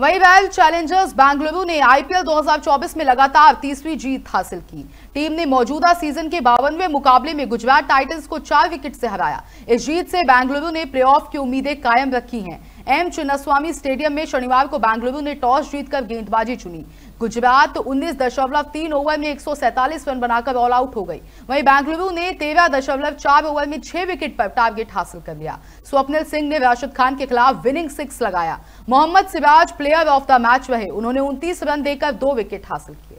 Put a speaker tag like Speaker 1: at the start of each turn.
Speaker 1: वही royal Challengers Bengaluru ने IPL 2024 में लगातार तीसरी जीत हासिल की टीम ने मौजूदा सीजन के बावनवे मुकाबले में गुजरात टाइटंस को चार विकेट से हराया इस जीत से बेंगलुरु ने प्लेऑफ की उम्मीदें कायम रखी हैं एम चुनास्वामी स्टेडियम में शनिवार को बेंगलुरु ने टॉस जीतकर गेंदबाजी चुनी गुजरात उन्नीस दशमलव तीन ओवर में एक रन बनाकर ऑल आउट हो गई वहीं बेंगलुरु ने तेरह दशमलव चार ओवर में छह विकेट पर टारगेट हासिल कर लिया स्वप्निल सिंह ने राशिद खान के खिलाफ विनिंग सिक्स लगाया Mohammed Siraj player of the match रहे उन्होंने उनतीस रन देकर दो विकेट हासिल किया